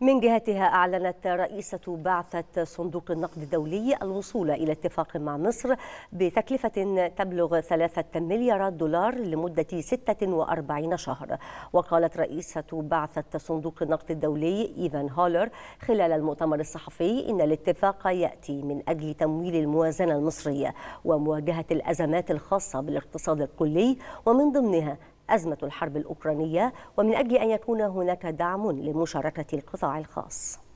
من جهتها أعلنت رئيسة بعثة صندوق النقد الدولي الوصول إلى اتفاق مع مصر بتكلفة تبلغ ثلاثة مليارات دولار لمدة 46 شهر وقالت رئيسة بعثة صندوق النقد الدولي إيفان هولر خلال المؤتمر الصحفي إن الاتفاق يأتي من أجل تمويل الموازنة المصرية ومواجهة الأزمات الخاصة بالاقتصاد الكلي ومن ضمنها أزمة الحرب الأوكرانية ومن أجل أن يكون هناك دعم لمشاركة القطاع الخاص